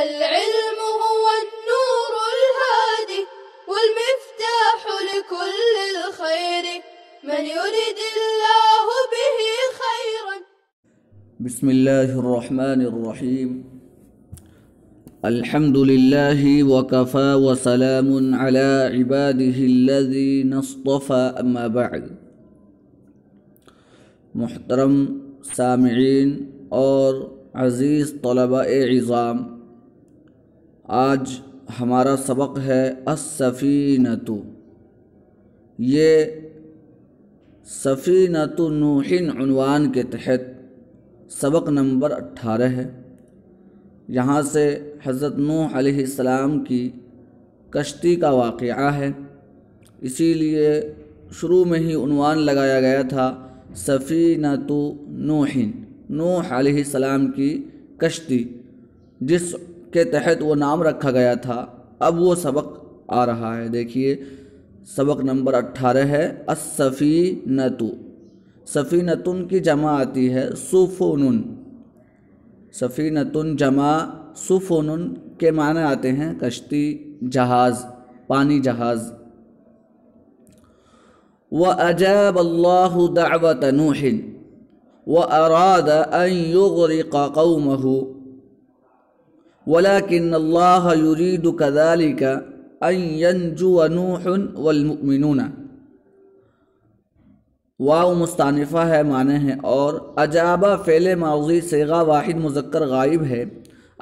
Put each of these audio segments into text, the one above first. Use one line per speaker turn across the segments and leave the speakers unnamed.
العلم هو النور الهادي والمفتاح لكل الخير من يريد الله به خيرا بسم الله الرحمن الرحيم الحمد لله وكفى وسلام على عباده الذين اصطفى أما بعد محترم سامعين اور عزیز طلباء عظام आज हमारा सबक है असफ़ीनतु ये सफ़ीनतु नूहिन उनवान के तहत सबक नंबर अट्ठारह है यहाँ से हज़रत नूह सलाम की कश्ती का वाक़ है इसीलिए शुरू में ही उनवान लगाया गया था सफ़ीनतु नूहिन नूह सलाम की कश्ती जिस के तहत वो नाम रखा गया था अब वो सबक आ रहा है देखिए सबक नंबर अट्ठारह है असफ़ी नतु सफ़ी नतुन की जमा आती है सुफोनुन सफ़ी नतुन जमा सुफोनुन के माने आते हैं कश्ती जहाज़ पानी जहाज़ व अजब अल्लाह दावत नूहिन व अराद अन कौमहू वला किन अल्लाह युरीद कदाली का अनजू अनूहन वलमिन वाव मुस्तानफ़ा है माने हैं और अजाबा फ़ैल माउजी सेगा वाहिद मुजक्र गायब है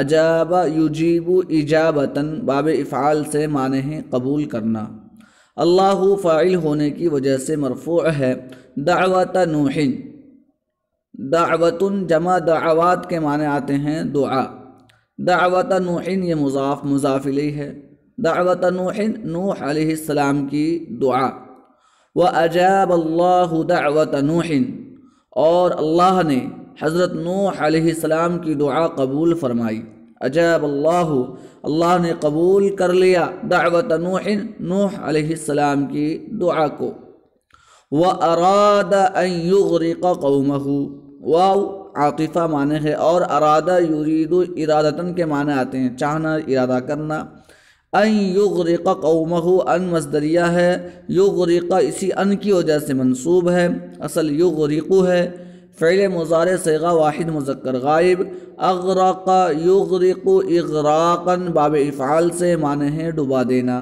अजाबा युजीबू इजाबतन बाब इफ़ाल से माने हैं कबूल करना अल्लाह फ़ाइल होने की वजह से मरफू है दावत नूहिन दावतन जमा दावात के माने आते हैं दुआ दावत नूहिन ये मुजाफ मुजाफिली है दावत नूहिन नूह आसमाम की दुआ व अजाब अल्लाह दावत नूहिन और अल्लाह ने हज़रत नूह आसमाम की दुआ कबूल फरमाई अजाब अल्लाह अल्लाह ने कबूल कर लिया दावत नूहिन नूह आसमाम की दुआ को व अराद युगरिक कौमहू वाऊ आतिफ़ा माने है और अरादा यूरीद इरादतन के माने आते हैं चाहना इरादा करना अन युगरिक कौमहू अन मजदरिया है युग रिका इसी अन की वजह से मनसूब है असल युग रिकु है फ़ैल मजार सेगा वाहिद मुजक्र गायब युग रिकु इगराकन बाब इफ़ाल से माने हैं डुबा देना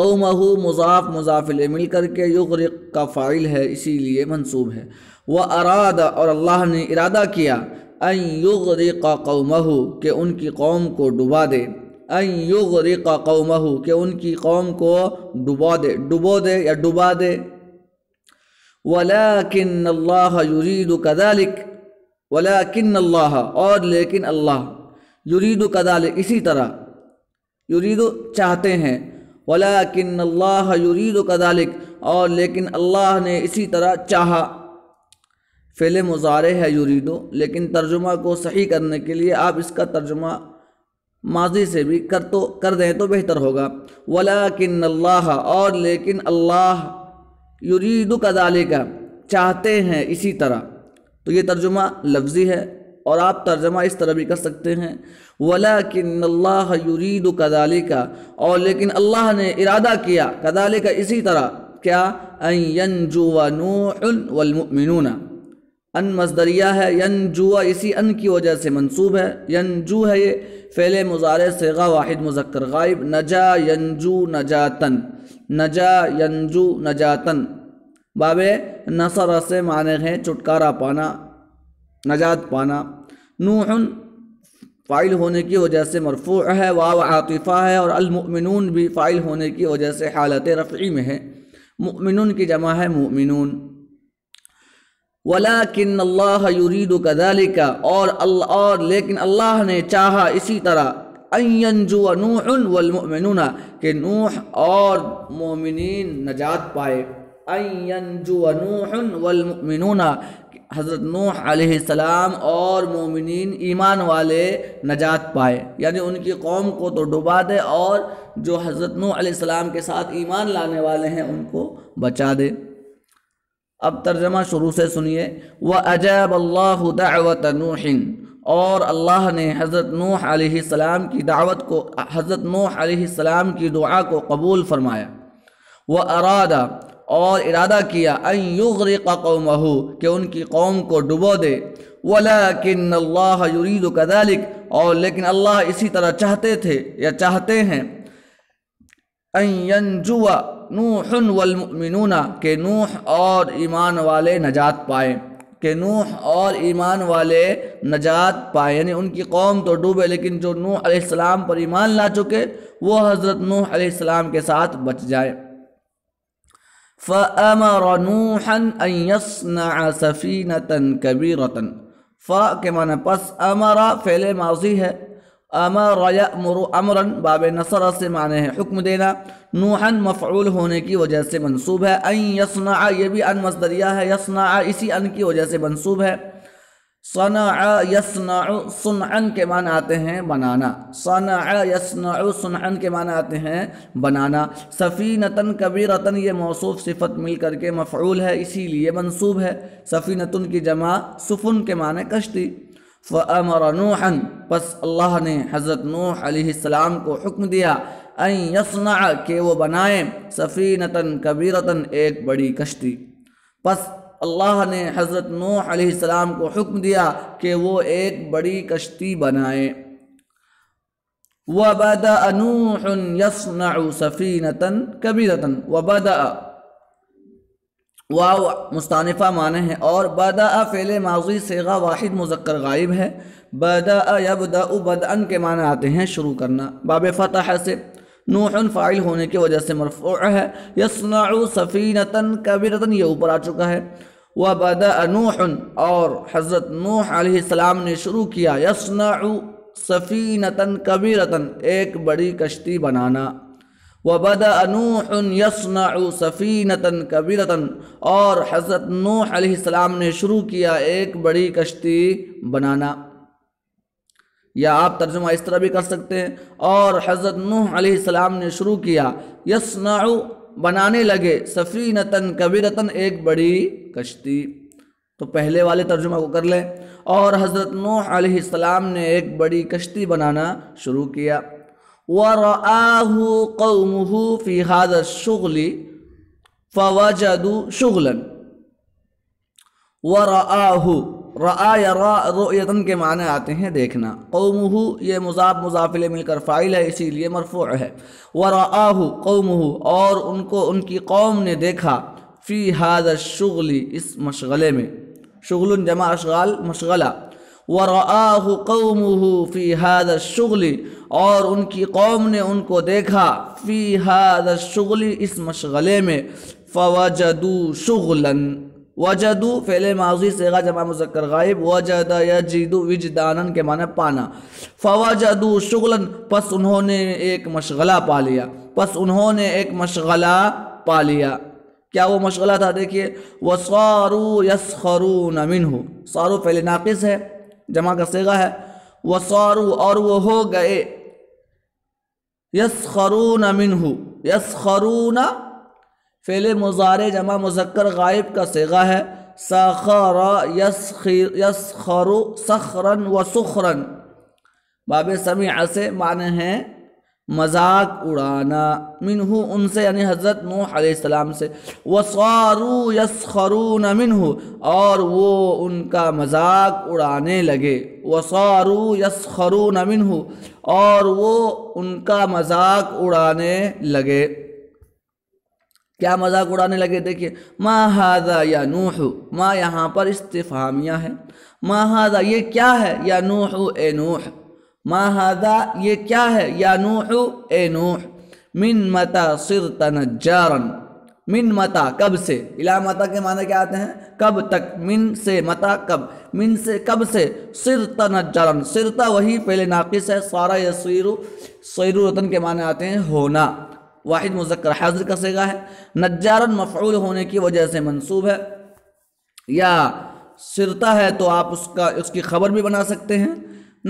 कौमहू मुजाफ मुजाफिल मिल करके रिक का फ़ाइल है इसीलिए मनसूब है व अरादा और अल्लाह ने इरादा किया अन युग रिका कौमहू के उनकी कौम को डुबा दे अन युग रिका कौमहू के उनकी कौम को डुबा दे डुबो दे या डुबा दे वलाकिनल्लाद अल्लाह कदालिक वलाकिन अल्लाह और लेकिन अल्लाह युरीद कदालिक इसी तरह युरीद चाहते हैं वलाकिन अल्लाह युरीद कदालिक और लेकिन अल्लाह ने इसी तरह चाहा फ़ेल मुजारे है यूरीदो लेकिन तर्जुमा को सही करने के लिए आप इसका तर्जुमा माजी से भी कर तो कर दें तो बेहतर होगा वला किन अल्लाह और लेकिन अल्लाह यूरीद कदाले का चाहते हैं इसी तरह तो ये तर्जुमा लफ्ज़ी है और आप तर्जमा इस तरह भी कर सकते हैं वला किन अल्लाह यूरीद कदाले का और लेकिन अल्लाह ने इरादा किया कदाले का इसी तरह क्या अन जुआ नून अन मजदरिया है यन जुआ इसी अन की वजह से मंसूब है यन जू है ये फ़ैल मुजार सेगा वाहिद मुजक्र गायब नजा जू नजातन नजा जू नजातन बाब नसर से माने हैं छुटकारा पाना नजात पाना नूहन फ़ाइल होने की वजह से मरफू है वाव आतिफ़ा है और अलमिनून भी फ़ाइल होने की वजह से हालत रफ़ी में है मुमिन की जमा है मुमिनून वला अल्लाह युरीद कदालिका और अल्लाह और लेकिन अल्लाह ने चाहा इसी तरह अयंजू नूहन वलमिन के नूह और मोमिन नजात पाए अयंजू नूहन वलमिन हज़रत नूह सलाम और मोमिन ईमान वाले नजात पाए यानी उनकी कौम को तो डुबा दे और जो हज़रत नूह सलाम के साथ ईमान लाने वाले हैं उनको बचा दे अब तर्जमा शुरू से सुनिए व अजैब अल्लाह दावत नूहिन और अल्लाह ने हज़रत नूह सलाम की दावत को हज़रत नूह सलाम की दुआ को कबूल फरमाया व अरादा और इरादा किया अयुग्र कौमहू कि उनकी कौम को डुबो दे वला अल्लाह युरीद कदालिक और लेकिन अल्लाह इसी तरह चाहते थे या चाहते हैं जुआ नूहन वलमिनूना के नूह और ईमान वाले नजात पाए के नूह और ईमान वाले नजात पाए यानी उनकी कौम तो डूबे लेकिन जो नूह अलैहिस्सलाम पर ईमान ला चुके वो हज़रत नूह अलैहिस्सलाम के साथ बच जाए फ़मर नूहन यसना कबीरतन फ़ के माना पस अमरा फैले माजी है अमर अमर अमरन बाब नसर से माने हैं हुक्म देना नूहन मफ़ूल होने की वजह से मनसूब है अन यसना ये भी अन मजदरिया है यसना इसी अन की वजह से मनसूब है सना यसना अन के मान आते हैं बनाना सना यसना अन के मान आते हैं बनाना सफ़ी नतन कबीरतन ये मौसू सिफत मिल करके मफ़ूल है इसीलिए मनसूब है सफ़ी नतन की जमा सुफुन के माने कश्ती अमर नूहन बस अल्लाह ने हज़रत नूसम को हुक्म दिया यसना के वो बनाएं सफ़ीनतन कबीरतन एक बड़ी कश्ती बस अल्लाह ने हज़रत नूसम को हुक्म दिया कि वो एक बड़ी कश्ती बनाए वबद अनूह यसना सफ़ीनतन कबीरतन वबद वाव मुस्तानफ़ा माने हैं और बदा फ़ेल माजी सेगा वाहिद मुजक्र गायब है बदा यबदा अन के माने आते हैं शुरू करना बाब फ़तह से नूहन फ़ाइल होने की वजह से मरफ़ है यसना सफ़ीनतन कबीरतन ये ऊपर आ चुका है व बद नूहन और हज़रत नूह सलाम ने शुरू किया यसना सफ़ीनतन कबीरतन एक बड़ी कश्ती बनाना व बद नूहन यसना सफ़ीनतन कबीरतन और हज़रत नूह सलाम ने शुरू किया एक बड़ी कश्ती बनाना या आप तर्जुमा इस तरह भी कर सकते हैं और हज़रत नूह सलाम ने शुरू किया यसना बनाने लगे सफ़ी नतन कबीरतन एक बड़ी कश्ती तो पहले वाले तर्जुमा को कर लें और हज़रत नूह सलाम ने एक बड़ी कश्ती बनाना शुरू किया व राहू कौमहू फ़ी हादर शुगली फवाजदू शुगलन व रा रोयतन के माने आते हैं देखना कौमहू ये मुजाब मुजाफिल मिलकर फ़ाइल है इसीलिए मरफ़ है व राहू कौमहू और उनको उनकी कौम ने देखा फ़ी हादर शुगली इस मशगले में शगल जमा अशगाल मशगला व राहू कौमहू फ़ी हादर शुगली और उनकी कौम ने उनको देखा फ़ी हादर शुगली इस मशगले में फ़वाजदू शगलन वजदू फेल माजी सेगा जमा मुजक्र गायब वजद यजीदू विजदानन के माने पाना फवजदू शुगलन पस उन्होंने एक मशगला पा लिया पस उन्होंने एक मशगला पा लिया क्या वो मशगला था देखिए व सारू यसखरू नमिन हो सारू फेल नाकिस है जमा का सेगा है व सारू और वो हो गए यसखरू नमिन हो यसखरू न फ़ेल मुजारे जमा मुजक्र गायब का सेगा है यस ख़रु सखरन व सुखरन बाब समी ऐसे मान हैं मजाक उड़ाना मिनहू उनसे यानी हज़रत नूह सलाम से वसारू न मिनहू और वो उनका मजाक उड़ाने लगे वसारू न मिनहू और वो उनका मजाक उड़ाने लगे क्या मजाक उड़ाने लगे देखिए मा हादा या नूह माँ यहाँ पर इस्तफामिया है मा हादा ये क्या है या नूह ए नूह मा हादा ये क्या है या नूह ए नूह मिन मता सिर तनजारन मिन मता कब से इला मता के माने क्या आते हैं कब तक मिन से मता कब मिन से कब से सिर तनजारन सिरता वही पहले नाकिस है सारा यसीरु सैरुरतन के माने आते हैं होना वाहिद मुजक्र हाजिर का सेगा है नजारन मफूल होने की वजह से मनसूब है या सिरता है तो आप उसका उसकी खबर भी बना सकते हैं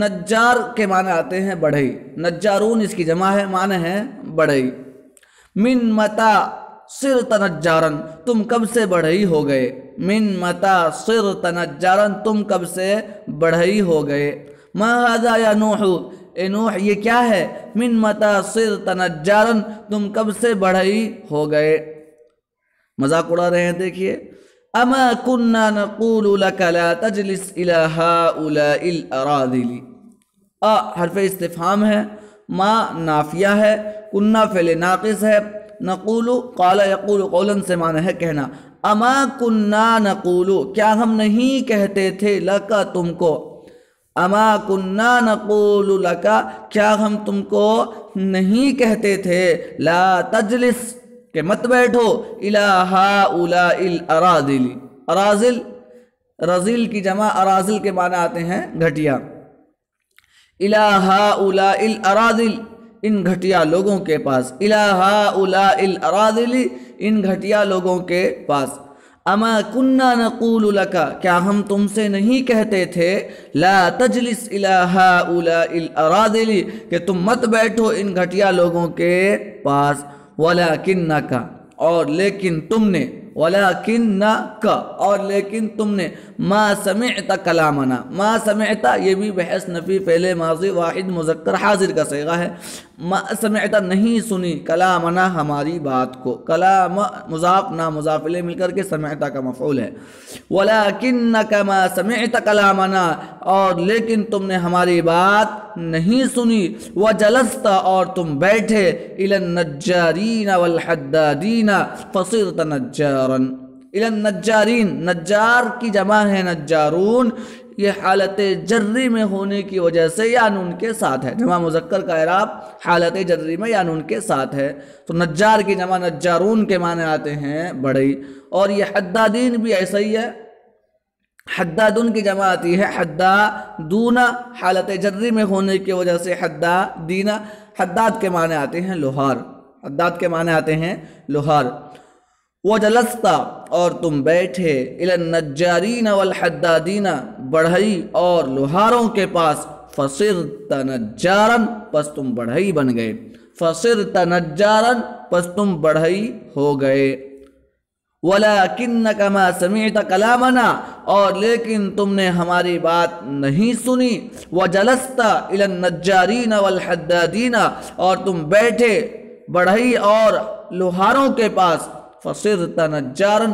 नज्जार के माने आते हैं बढ़ई नज्जारून इसकी जमा है माने हैं बढ़ई मिन मता सिर तनजारन तुम कब से बढ़ई हो गए मिन मता सिर तनजारन तुम कब से बढ़ई हो गए महाजा या नूह ए नूह ये क्या है मिन मता सिर तनजारन तुम कब से बढ़ई हो गए मजाक उड़ा रहे हैं देखिए अमा कुन्ना नकूल ला तजलिस इलाहा उला इल अरादिली अ हरफ इस्तफाम है मा नाफिया है कुन्ना फेल नाकिस है नकूल काला यकूल कौलन से माना है कहना अमा कुन्ना नकूल क्या हम नहीं कहते थे लका तुमको अमा कुन्ना लका क्या हम तुमको नहीं कहते थे ला तजलिस के मत बैठो इलाहा उला इल अराजिल अराजिल रजील की जमा अराजिल के माना आते हैं घटिया इलाहा उला इल अराजिल इन घटिया लोगों के पास इलाहा उला इल अराजिल इन घटिया लोगों के पास अमा कुन्ना नकूल का क्या हम तुमसे नहीं कहते थे ला तजलिस इलाहा उला इल कि तुम मत बैठो इन घटिया लोगों के पास वला किन्ना का और लेकिन तुमने वला किन्ना का और लेकिन तुमने मा समता कलामना मा समता ये भी बहस नफ़ी पहले माजी वाहिद मुजक्कर हाजिर का सगा है समता नहीं सुनी कला मना हमारी बात को कला मुजाफ ना मुजाफिले मिलकर के समता का मफूल है वला किन्न कमा समत कला मना और लेकिन तुमने हमारी बात नहीं सुनी व जलस्ता और तुम बैठे इलन नज्जारीना फसर त नज्जारन इलन नज्जारीन नज्जार की जमा है नज्जारून ये हालत जर्री में होने की वजह से नून उनके साथ है जमा मुजक्कर का इराब हालत जर्री में नून के साथ है तो नज्जार की जमा नज्जारून के माने आते हैं बड़ई और ये हद्दादीन भी ऐसा ही है हद्दादून की जमा आती है हद्दा दूना हालत जर्री में होने की वजह से हद्दा दीना हद्दाद के माने आते हैं लोहार हद्दाद के माने आते हैं लोहार व जलस्ता और तुम बैठे इलन नजारीना वलहद्दादीना बढ़ई और लोहारों के पास फसिर तनजारन पस तुम बढ़ई बन गए फसिर तनजारन पस तुम बढ़ई हो गए वला किन्न कमा समीत कलामना और लेकिन तुमने हमारी बात नहीं सुनी व जलस्ता इलन नजारीना वलहद्दादीना और तुम बैठे बढ़ई और लोहारों के पास फसर तनजार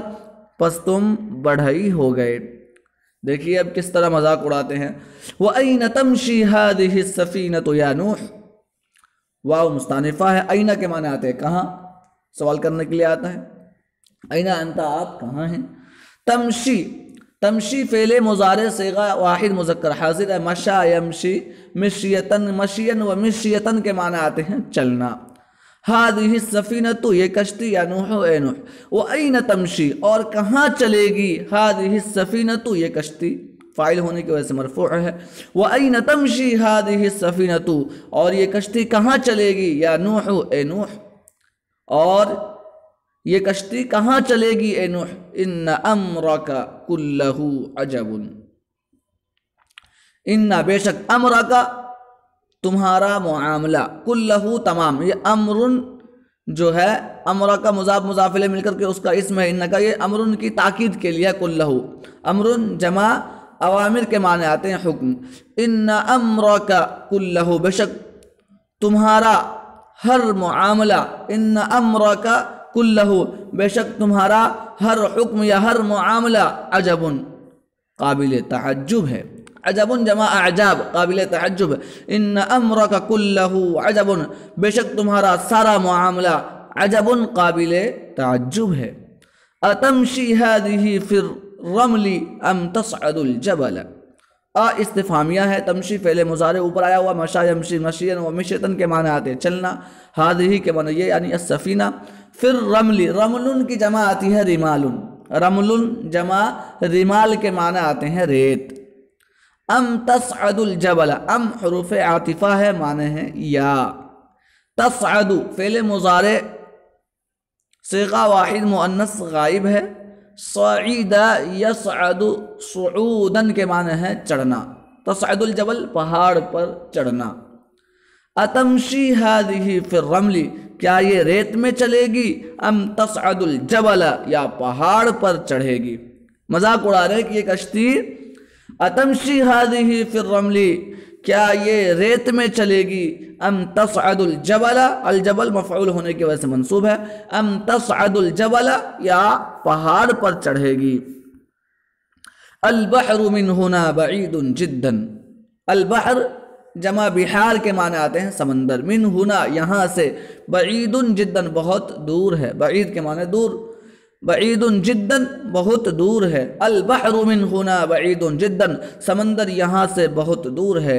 पस तुम बढ़ई हो गए देखिए अब किस तरह मजाक उड़ाते हैं वह अई न नतम शिहाद सफ़ी न तो या नूह वाह मुस्तानफ़ा है आईना के माने आते हैं कहाँ सवाल करने के लिए आता है आईना अंता आप कहाँ हैं तमशी तमशी फेले मुजारे सेगा वाहिद मुजक्र हाजिर है मशा यमशी मिशियतन मशियन व मिशियतन के माने आते हैं चलना हादी सफ़ीन तो ये कश्ती अनूह नूह न तमशी और कहाँ चलेगी हादी सफ़ीन तो ये कश्ती फ़ाइल होने की वजह से मरफू है वह न तमशी हादी सफ़ीन तो और ये कश्ती कहाँ चलेगी या नूह ए नूह और ये कश्ती कहाँ चलेगी ए नूह इन अमर का कुल्लहू अजबुन इन्ना बेशक अमरा का तुम्हारा मामला लहू तमाम ये अमरुन जो है अमरा का मजाक मुजाफिले मिलकर के उसका इसम है इनका ये अमरुन की ताकीद के लिए कुल्लहू अमरुन जमा अवामिर के माने आते हैं हुक्म इन अमर का लहू बेशक तुम्हारा हर मामला इन अमर का लहू बेशक तुम्हारा हर हुक्म या हर मामला अजबन काबिल तजुब है अजब जमा अजाब काबिल तजुब इन अमर का कुल्लहू अजब बेशक तुम्हारा सारा मामला अजब काबिल तजुब है अतमशी हदी फिर रमली अम तसदुलजबल इस्तफ़ामिया है तमशी फैले मुजारे ऊपर आया हुआ मशा यमशी मशीन व मिशतन के माने आते हैं चलना हादही के माने ये यानी असफ़ीना फिर रमली रमलुन की जमा आती है रिमालुन रमलुन जमा रिमाल के माने आते हैं रेत अम तसअदुल जबल अम हरूफ आतिफ़ा है माने हैं या तसअदु फेले मुजारे सेगा वाहिद मुअन्नस गायब है सईदा यसअदु सुदन के माने हैं चढ़ना तसअदुल जबल पहाड़ पर चढ़ना अतमशी हादी फिर रमली क्या ये रेत में चलेगी अम तसअदुल जबल या पहाड़ पर चढ़ेगी मजाक उड़ा रहे कि ये कश्ती अतमशी हादी फिर रमली क्या ये रेत में चलेगी अम तसअदुलजबला अलजबल मफ़ाउल होने की वजह से मनसूब है अम तसअदुलजबला या पहाड़ पर चढ़ेगी अलबहर मिन होना बईद जिद्दन अलबहर जमा बिहार के माने आते हैं समंदर मिन होना यहाँ से बईद जिद्दन बहुत दूर है बईद के माने दूर बईद जिद्दन बहुत दूर है अलबहरुमिन होना बईद जद्दन समंदर यहाँ से बहुत दूर है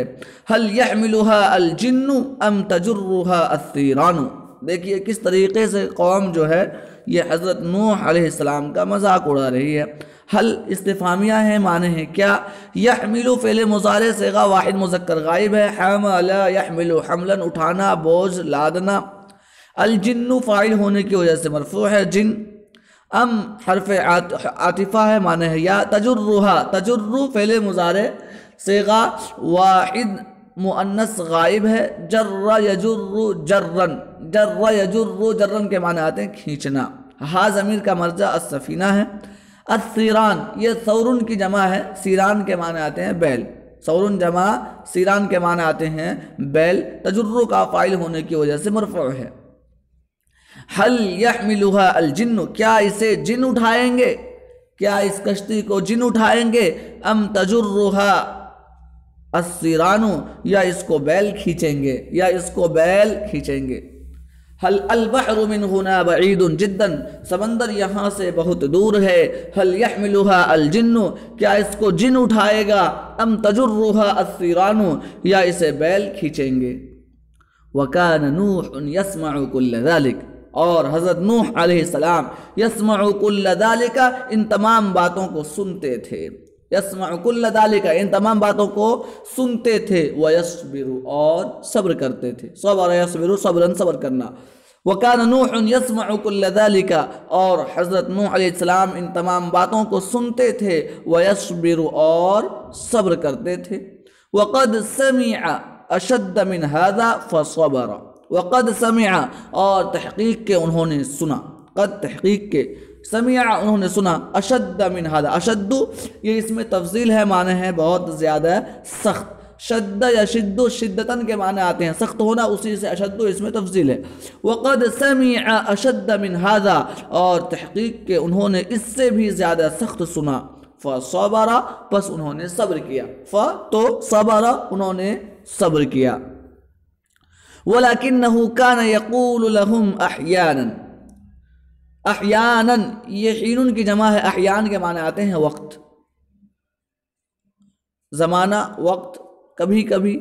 हल यह मिलुहा अलजिन्नु अम तजुर्रुहा अस्ीरानु देखिए किस तरीके से कौम जो है ये हज़रत नूह अलैहिस्सलाम का मजाक उड़ा रही है हल इस्तेफामिया है माने हैं क्या यह मिलु फेले मुजारे सेगा वाहिद मुजक्कर गायब है हम यह मिलु हमलन उठाना बोझ लादना अलजिन्नु फ़ाइल होने की वजह से मरफू है जिन अम हरफ आतिफ़ा है माने है या तजुर्रुहा तजुर्रु फैले मुजारे सेगा वाहिद मुअन्नस गायब है जर्रा यजुर्रु जर्रन जर्रा यजुर्रु जर्रन के माने आते हैं खींचना हा ज़मीर का मर्जा असफीना है असीरान ये सौरन की जमा है सीरान के माने आते हैं बैल सौरन जमा सीरान के माने आते हैं बैल तजुर्रु का फ़ाइल होने की वजह से मरफ़ है हल यह मिलुहा जिन्नु क्या इसे जिन उठाएंगे क्या इस कश्ती को जिन उठाएंगे अम तजुर्रुहा अस्सिरानु या इसको बैल खींचेंगे या इसको बैल खींचेंगे हल अलबहर मिन हुना बईद जिद्दन समंदर यहाँ से बहुत दूर है हल यह मिलुहा जिन्नु क्या इसको जिन उठाएगा अम तजुर्रुहा असिरानु या इसे बैल खींचेंगे वकान नूह यस्मा कुल्ल और हज़रत नूह आसमाम यसमकुल्लाल इन तमाम बातों को सुनते थे यसमकुल्लाल का इन तमाम बातों को सुनते थे व यसबिर और सब्र करते थे सब और यसबिर सब्रन सब्र करना वकान नूह यसमकुल्लाल और हज़रत नूह आसमाम इन तमाम बातों को सुनते थे व यसबिर और सब्र करते थे वक़द समी अशद्द मिन हादा फ़बर वक़द समिया और तहकीक के उन्होंने सुना कद तहकीक के समिया उन्होंने सुना अशद मिन हदा अशद्दु ये इसमें तफजील है माने हैं बहुत ज़्यादा सख्त शद्द या शिद्दो शिद्दतन के माने आते हैं सख्त होना उसी से अशद इसमें तफजील है वक़द समिया अशद मिन हदा और तहकीक के उन्होंने इससे भी ज़्यादा सख्त सुना फ़ बस उन्होंने सब्र किया फ़ तो सबारा उन्होंने सब्र किया वलाकिन कान यकूलहम अहियान अहियान ये हीन की जमा है अहियान के माने आते हैं वक्त ज़माना वक्त कभी कभी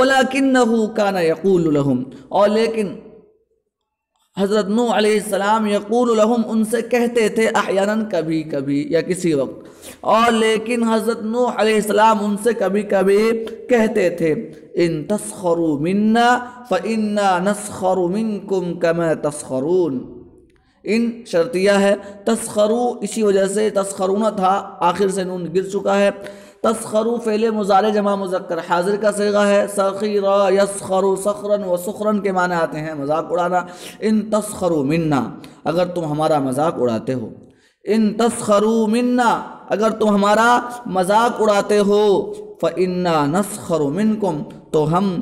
वलाकिन कान यकूलहम और लेकिन हज़रत नू यकूल उनसे कहते थे अहयान कभी कभी या किसी वक्त और लेकिन हज़रत नू उनसे कभी कभी कहते थे इन तस्खरू मन्ना फ़न्ना नस्खरू मिनकुम कम तस्खरून इन शर्तिया है तस्खरू इसी वजह से तस्खरूना था आखिर से नून गिर चुका है तस्खरू फेले मुजारे जमा मुजक्कर हाजिर का सगा है सखीरा यसखरू सखरन व सखरन के माने आते हैं मजाक उड़ाना इन तस्खरु मिन्ना अगर तुम हमारा मजाक उड़ाते हो इन तस्खरु मिन्ना अगर तुम हमारा मजाक उड़ाते हो फ़न्ना नस्खरु मिनकुम तो हम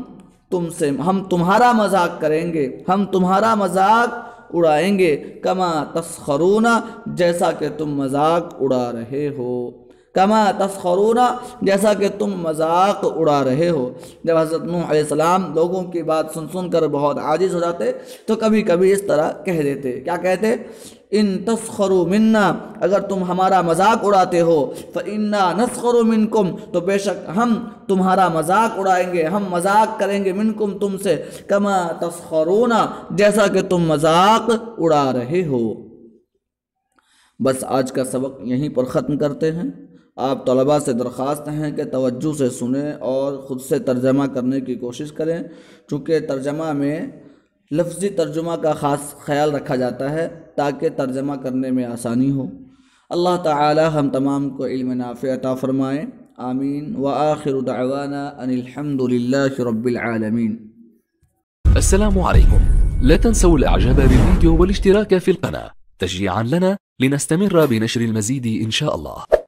तुमसे हम तुम्हारा मजाक करेंगे हम तुम्हारा मजाक उड़ाएंगे कमा तस्खरुना जैसा कि तुम मजाक उड़ा रहे हो कमा तस्खरूना जैसा कि तुम मजाक उड़ा रहे हो जब हज़रत नूसम लोगों की बात सुन सुन कर बहुत आजिज़ हो जाते तो कभी कभी इस तरह कह देते क्या कहते इन तस्खरु मन्ना अगर तुम हमारा मजाक उड़ाते हो तो इन्ना नस्खरु मिनकुम तो बेशक हम तुम्हारा मजाक उड़ाएंगे हम मजाक करेंगे मिनकुम तुमसे कमा तस्खरूना जैसा कि तुम मजाक उड़ा रहे हो बस आज का सबक यहीं पर ख़त्म करते हैं آپ طلباء سے درخواست ہیں کہ توجہ سے سنیں اور خود سے ترجمہ کرنے کی کوشش کریں چونکہ ترجمہ میں لفظی ترجمہ کا خاص خیال رکھا جاتا ہے تاکہ ترجمہ کرنے میں آسانی ہو اللہ تعالی ہم تمام کو علم نافع عطا فرمائے آمین وآخر دعوانا ان الحمد للہ رب العالمين السلام عليكم لا تنسوا الاعجاب بالفيديو والاشتراك في القناة تشجيعا لنا لنستمر بنشر المزيد ان شاء الله